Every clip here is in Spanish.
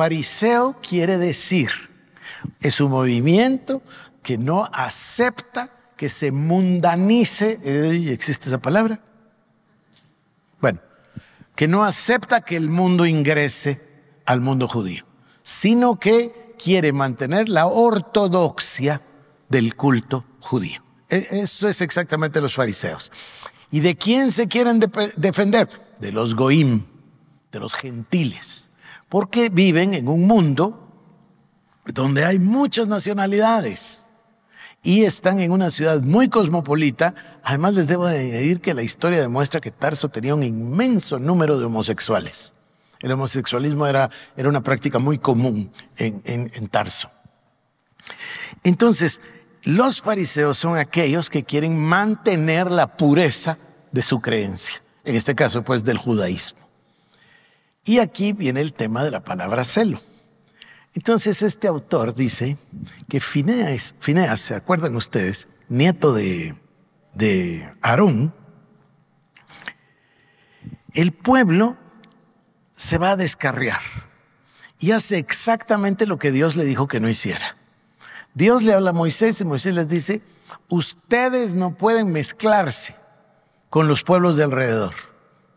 fariseo quiere decir, es un movimiento que no acepta que se mundanice, ¿existe esa palabra? Bueno, que no acepta que el mundo ingrese al mundo judío, sino que quiere mantener la ortodoxia del culto judío. E, eso es exactamente los fariseos. ¿Y de quién se quieren defender? De los goim, de los gentiles porque viven en un mundo donde hay muchas nacionalidades y están en una ciudad muy cosmopolita. Además les debo añadir que la historia demuestra que Tarso tenía un inmenso número de homosexuales. El homosexualismo era, era una práctica muy común en Tarso. Entonces, los fariseos son aquellos que quieren mantener la pureza de su creencia, en este caso pues del judaísmo. Y aquí viene el tema de la palabra celo. Entonces este autor dice que Fineas, ¿se acuerdan ustedes? Nieto de, de Aarón, el pueblo se va a descarriar y hace exactamente lo que Dios le dijo que no hiciera. Dios le habla a Moisés y Moisés les dice, ustedes no pueden mezclarse con los pueblos de alrededor.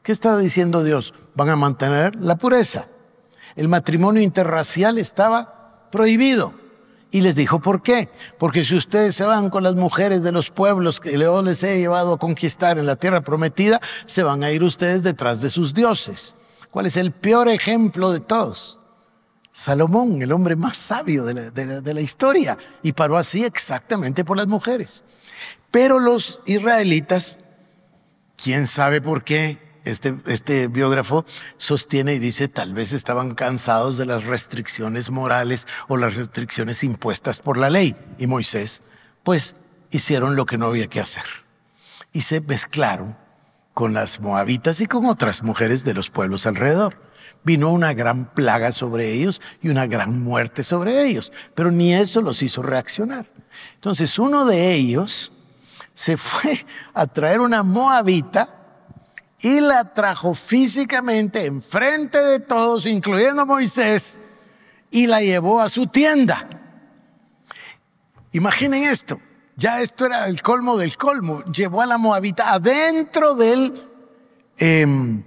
¿Qué está diciendo Dios? Van a mantener la pureza. El matrimonio interracial estaba prohibido. Y les dijo, ¿por qué? Porque si ustedes se van con las mujeres de los pueblos que León les ha llevado a conquistar en la tierra prometida, se van a ir ustedes detrás de sus dioses. ¿Cuál es el peor ejemplo de todos? Salomón, el hombre más sabio de la historia, y paró así exactamente por las mujeres. Pero los israelitas, quién sabe por qué, este, este, biógrafo sostiene y dice, tal vez estaban cansados de las restricciones morales o las restricciones impuestas por la ley. Y Moisés, pues, hicieron lo que no había que hacer. Y se mezclaron con las moabitas y con otras mujeres de los pueblos alrededor. Vino una gran plaga sobre ellos y una gran muerte sobre ellos, pero ni eso los hizo reaccionar. Entonces uno de ellos se fue a traer una moabita y la trajo físicamente enfrente de todos, incluyendo Moisés, y la llevó a su tienda. Imaginen esto, ya esto era el colmo del colmo. Llevó a la Moabita adentro del em,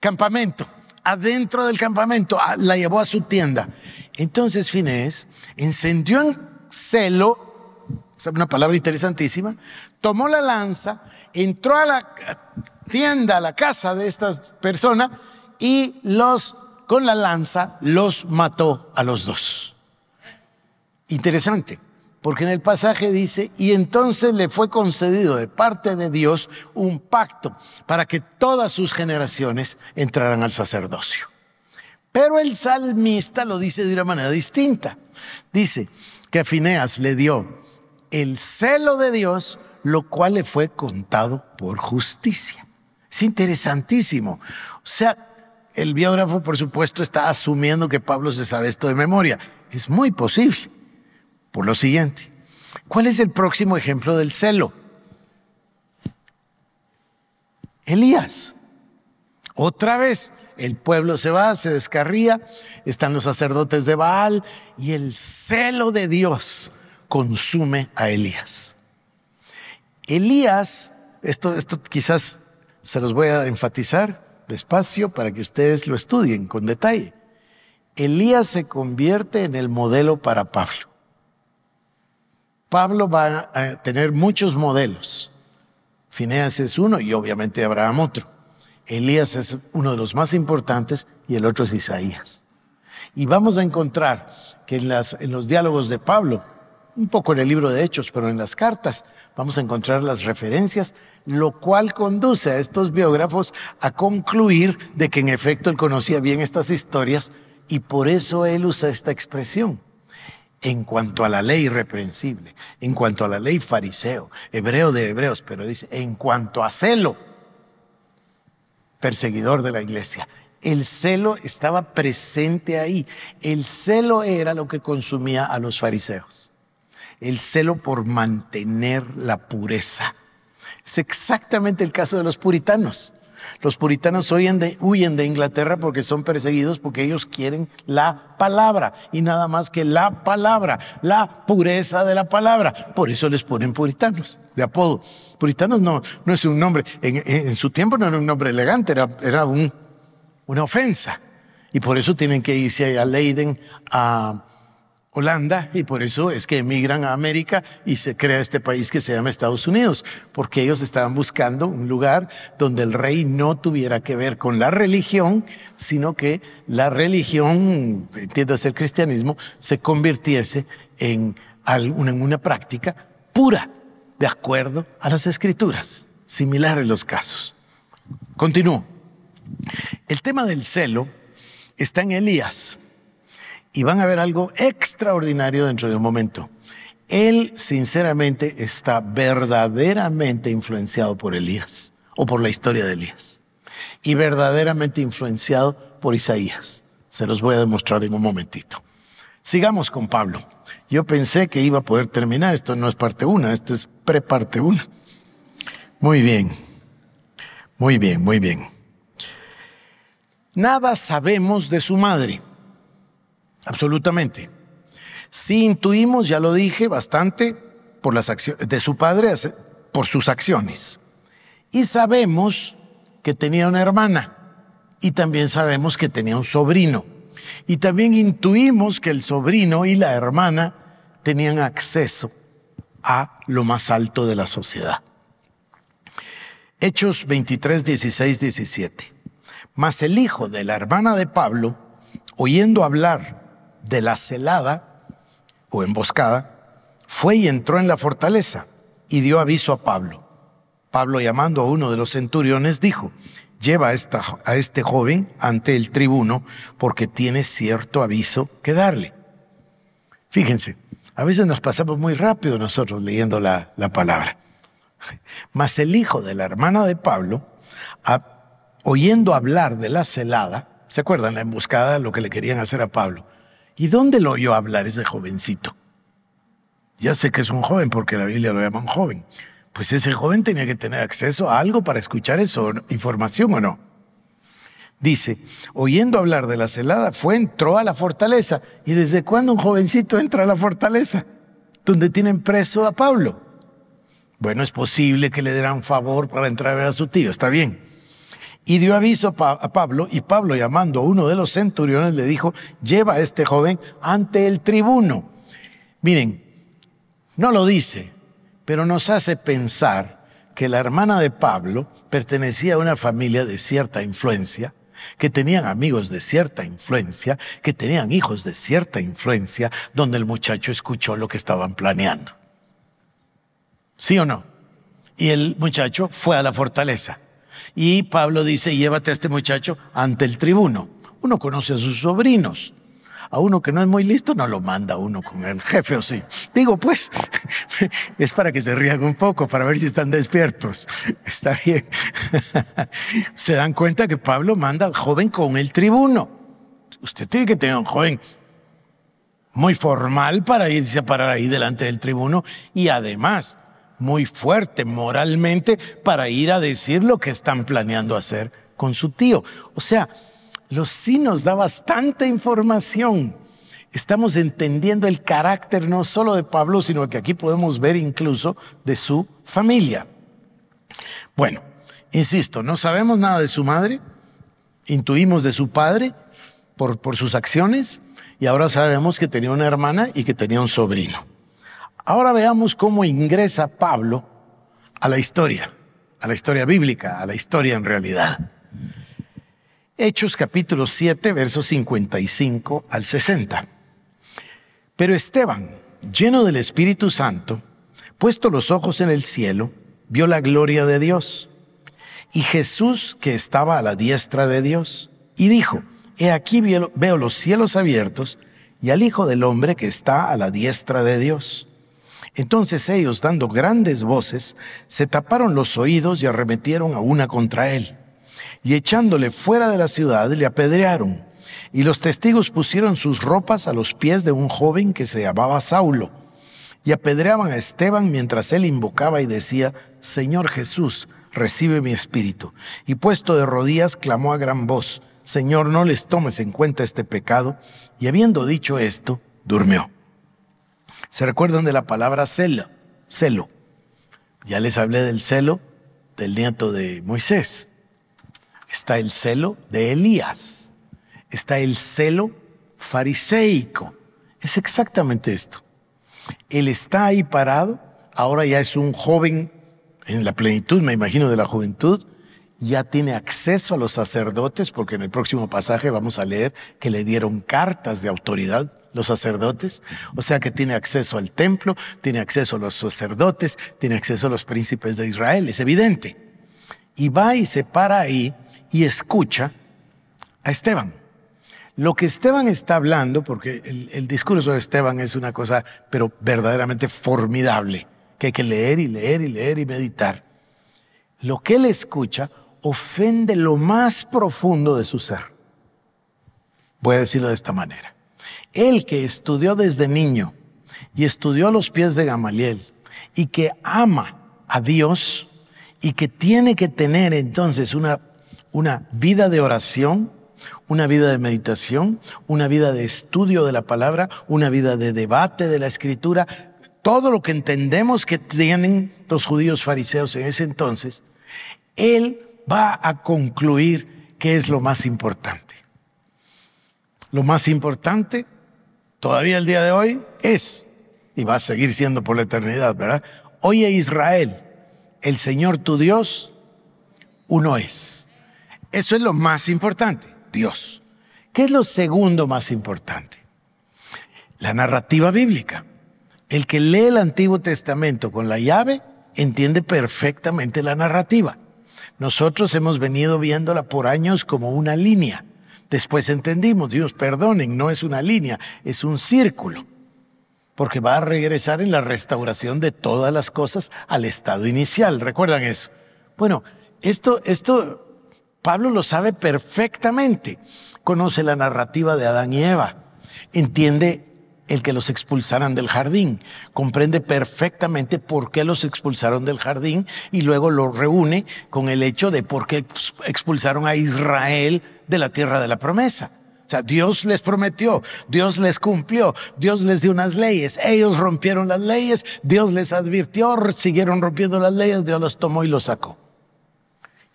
campamento, adentro del campamento, la llevó a su tienda. Entonces Finés encendió en celo, es una palabra interesantísima, tomó la lanza, entró a la tienda, la casa de estas persona y los con la lanza los mató a los dos. Interesante, porque en el pasaje dice, y entonces le fue concedido de parte de Dios un pacto para que todas sus generaciones entraran al sacerdocio. Pero el salmista lo dice de una manera distinta. Dice que a Fineas le dio el celo de Dios, lo cual le fue contado por justicia. Es interesantísimo. O sea, el biógrafo, por supuesto, está asumiendo que Pablo se sabe esto de memoria. Es muy posible. Por lo siguiente, ¿cuál es el próximo ejemplo del celo? Elías. Otra vez, el pueblo se va, se descarría, están los sacerdotes de Baal y el celo de Dios consume a Elías. Elías, esto, esto quizás se los voy a enfatizar despacio para que ustedes lo estudien con detalle. Elías se convierte en el modelo para Pablo. Pablo va a tener muchos modelos. Fineas es uno y obviamente Abraham otro. Elías es uno de los más importantes y el otro es Isaías. Y vamos a encontrar que en, en los diálogos de Pablo, un poco en el libro de Hechos, pero en las cartas vamos a encontrar las referencias, lo cual conduce a estos biógrafos a concluir de que en efecto él conocía bien estas historias y por eso él usa esta expresión. En cuanto a la ley irreprensible, en cuanto a la ley fariseo, hebreo de hebreos, pero dice, en cuanto a celo, perseguidor de la iglesia, el celo estaba presente ahí. El celo era lo que consumía a los fariseos el celo por mantener la pureza. Es exactamente el caso de los puritanos. Los puritanos huyen de, huyen de, Inglaterra porque son perseguidos, porque ellos quieren la palabra y nada más que la palabra, la pureza de la palabra. Por eso les ponen puritanos de apodo. Puritanos no, no es un nombre, en, su tiempo no era un nombre elegante, era, era una ofensa. Y por eso tienen que irse a Leiden, a Holanda y por eso es que emigran a América y se crea este país que se llama Estados Unidos, porque ellos estaban buscando un lugar donde el rey no tuviera que ver con la religión, sino que la religión, entiéndase el cristianismo, se convirtiese en una práctica pura, de acuerdo a las escrituras. Similares los casos. Continúo. El tema del celo está en Elías y van a ver algo extraordinario dentro de un momento. Él sinceramente está verdaderamente influenciado por Elías o por la historia de Elías y verdaderamente influenciado por Isaías. Se los voy a demostrar en un momentito. Sigamos con Pablo. Yo pensé que iba a poder terminar. Esto no es parte una, esto es preparte una. Muy bien. Muy bien, muy bien. Nada sabemos de su madre. Absolutamente. Si intuimos, ya lo dije, bastante por las acciones de su padre, por sus acciones. Y sabemos que tenía una hermana. Y también sabemos que tenía un sobrino. Y también intuimos que el sobrino y la hermana tenían acceso a lo más alto de la sociedad. Hechos 23, 16, 17. Mas el hijo de la hermana de Pablo, oyendo hablar de la celada o emboscada, fue y entró en la fortaleza y dio aviso a Pablo. Pablo, llamando a uno de los centuriones, dijo, lleva a, esta, a este joven ante el tribuno porque tiene cierto aviso que darle. Fíjense, a veces nos pasamos muy rápido nosotros leyendo la, palabra. Mas el hijo de la hermana de Pablo, oyendo hablar de la celada, ¿se acuerdan la emboscada, lo que le querían hacer a Pablo? ¿Y dónde lo oyó hablar ese jovencito? Ya sé que es un joven porque la Biblia lo llama un joven. Pues ese joven tenía que tener acceso a algo para escuchar esa información o no. Dice, oyendo hablar de la celada, fue, entró a la fortaleza. ¿Y desde cuándo un jovencito entra a la fortaleza? Donde tienen preso a Pablo. Bueno, es posible que le dieran favor para entrar a ver a su tío, está bien. Y dio aviso a Pablo, y Pablo llamando a uno de los centuriones le dijo, lleva a este joven ante el tribuno. Miren, no lo dice, pero nos hace pensar que la hermana de Pablo pertenecía a una familia de cierta influencia, que tenían amigos de cierta influencia, que tenían hijos de cierta influencia, donde el muchacho escuchó lo que estaban planeando. ¿Sí o no? Y el muchacho fue a la fortaleza y Pablo dice, llévate a este muchacho ante el tribuno. Uno conoce a sus sobrinos. A uno que no es muy listo no lo manda uno con el jefe o sí. Digo, pues, es para que se rían un poco, para ver si están despiertos. Está bien. se dan cuenta que Pablo manda al joven con el tribuno. Usted tiene que tener un joven muy formal para irse a parar ahí delante del tribuno y además muy fuerte moralmente para ir a decir lo que están planeando hacer con su tío. O sea, los sí nos da bastante información. Estamos entendiendo el carácter no solo de Pablo, sino que aquí podemos ver incluso de su familia. Bueno, insisto, no sabemos nada de su madre, intuimos de su padre por, por sus acciones y ahora sabemos que tenía una hermana y que tenía un sobrino. Ahora veamos cómo ingresa Pablo a la historia, a la historia bíblica, a la historia en realidad. Hechos capítulo 7, versos 55 al 60. Pero Esteban, lleno del Espíritu Santo, puesto los ojos en el cielo, vio la gloria de Dios y Jesús que estaba a la diestra de Dios y dijo, he aquí veo los cielos abiertos y al Hijo del Hombre que está a la diestra de Dios. Entonces ellos, dando grandes voces, se taparon los oídos y arremetieron a una contra él. Y echándole fuera de la ciudad, le apedrearon. Y los testigos pusieron sus ropas a los pies de un joven que se llamaba Saulo. Y apedreaban a Esteban mientras él invocaba y decía, Señor Jesús, recibe mi espíritu. Y puesto de rodillas, clamó a gran voz, Señor, no les tomes en cuenta este pecado. Y habiendo dicho esto, durmió. ¿Se recuerdan de la palabra celo? Celo. Ya les hablé del celo del nieto de Moisés. Está el celo de Elías. Está el celo fariseico. Es exactamente esto. Él está ahí parado, ahora ya es un joven en la plenitud, me imagino, de la juventud, ya tiene acceso a los sacerdotes, porque en el próximo pasaje vamos a leer que le dieron cartas de autoridad los sacerdotes, o sea que tiene acceso al templo, tiene acceso a los sacerdotes, tiene acceso a los príncipes de Israel, es evidente. Y va y se para ahí y escucha a Esteban. Lo que Esteban está hablando, porque el, discurso de Esteban es una cosa, pero verdaderamente formidable, que hay que leer y leer y leer y meditar. Lo que él escucha ofende lo más profundo de su ser. Voy a decirlo de esta manera. El que estudió desde niño y estudió a los pies de Gamaliel y que ama a Dios y que tiene que tener entonces una, una vida de oración, una vida de meditación, una vida de estudio de la palabra, una vida de debate de la escritura, todo lo que entendemos que tienen los judíos fariseos en ese entonces, él va a concluir qué es lo más importante. Lo más importante todavía el día de hoy es, y va a seguir siendo por la eternidad, ¿verdad? Oye Israel, el Señor tu Dios, uno es. Eso es lo más importante, Dios. ¿Qué es lo segundo más importante? La narrativa bíblica. El que lee el Antiguo Testamento con la llave entiende perfectamente la narrativa. Nosotros hemos venido viéndola por años como una línea. Después entendimos, Dios, perdonen, no es una línea, es un círculo, porque va a regresar en la restauración de todas las cosas al estado inicial. ¿Recuerdan eso? Bueno, esto, esto Pablo lo sabe perfectamente. Conoce la narrativa de Adán y Eva, entiende el que los expulsaran del jardín. Comprende perfectamente por qué los expulsaron del jardín y luego lo reúne con el hecho de por qué expulsaron a Israel de la tierra de la promesa. O sea, Dios les prometió, Dios les cumplió, Dios les dio unas leyes, ellos rompieron las leyes, Dios les advirtió, siguieron rompiendo las leyes, Dios los tomó y los sacó.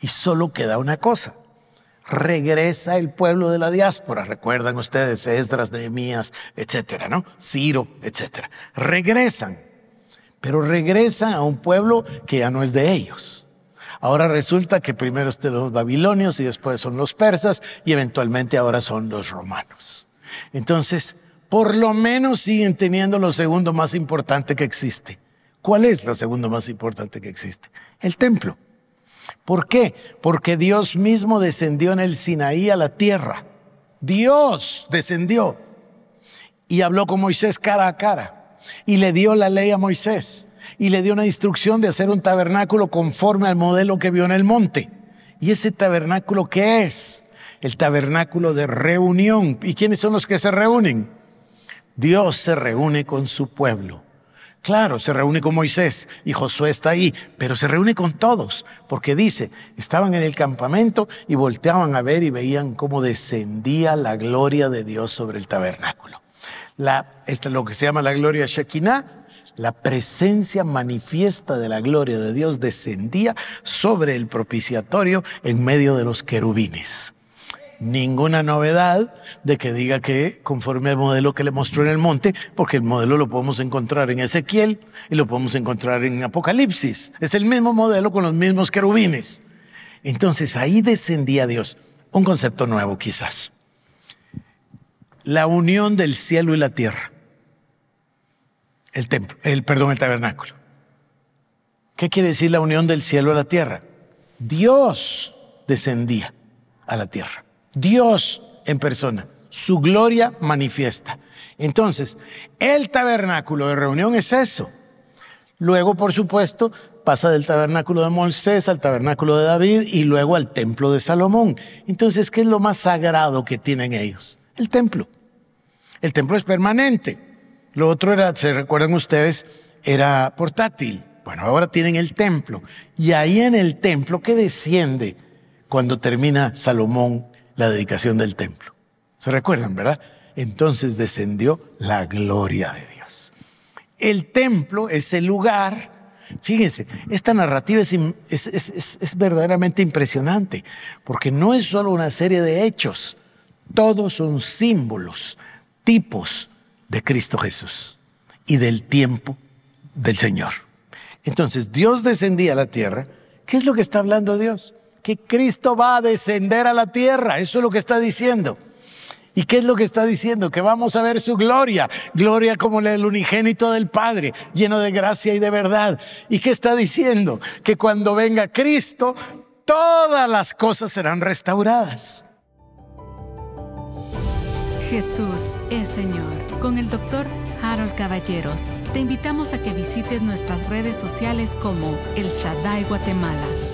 Y solo queda una cosa, regresa el pueblo de la diáspora. Recuerdan ustedes, Esdras, Nehemías, etcétera, ¿no? Ciro, etcétera. Regresan, pero regresan a un pueblo que ya no es de ellos. Ahora resulta que primero están los babilonios y después son los persas y eventualmente ahora son los romanos. Entonces, por lo menos siguen teniendo lo segundo más importante que existe. ¿Cuál es lo segundo más importante que existe? El templo. ¿Por qué? Porque Dios mismo descendió en el Sinaí a la tierra. Dios descendió y habló con Moisés cara a cara y le dio la ley a Moisés y le dio una instrucción de hacer un tabernáculo conforme al modelo que vio en el monte. ¿Y ese tabernáculo qué es? El tabernáculo de reunión. ¿Y quiénes son los que se reúnen? Dios se reúne con su pueblo. Claro, se reúne con Moisés y Josué está ahí, pero se reúne con todos, porque dice, estaban en el campamento y volteaban a ver y veían cómo descendía la gloria de Dios sobre el tabernáculo. es lo que se llama la gloria Shekinah, la presencia manifiesta de la gloria de Dios descendía sobre el propiciatorio en medio de los querubines ninguna novedad de que diga que conforme al modelo que le mostró en el monte, porque el modelo lo podemos encontrar en Ezequiel y lo podemos encontrar en Apocalipsis. Es el mismo modelo con los mismos querubines. Entonces ahí descendía Dios. Un concepto nuevo quizás. La unión del cielo y la tierra. El templo, el perdón, el tabernáculo. ¿Qué quiere decir la unión del cielo a la tierra? Dios descendía a la tierra. Dios en persona, su gloria manifiesta. Entonces, el tabernáculo de reunión es eso. Luego, por supuesto, pasa del tabernáculo de Moisés al tabernáculo de David y luego al templo de Salomón. Entonces, ¿qué es lo más sagrado que tienen ellos? El templo. El templo es permanente. Lo otro era, se recuerdan ustedes, era portátil. Bueno, ahora tienen el templo. Y ahí en el templo, ¿qué desciende cuando termina Salomón la dedicación del templo. ¿Se recuerdan, verdad? Entonces descendió la gloria de Dios. El templo es el lugar. Fíjense, esta narrativa es, verdaderamente impresionante, porque no es solo una serie de hechos, todos son símbolos, tipos de Cristo Jesús y del tiempo del Señor. Entonces Dios descendía a la tierra. ¿Qué es lo que está hablando Dios? que Cristo va a descender a la tierra. Eso es lo que está diciendo. ¿Y qué es lo que está diciendo? Que vamos a ver su gloria, gloria como la del unigénito del Padre, lleno de gracia y de verdad. ¿Y qué está diciendo? Que cuando venga Cristo, todas las cosas serán restauradas. Jesús es Señor. Con el doctor Harold Caballeros, te invitamos a que visites nuestras redes sociales como El Shaddai Guatemala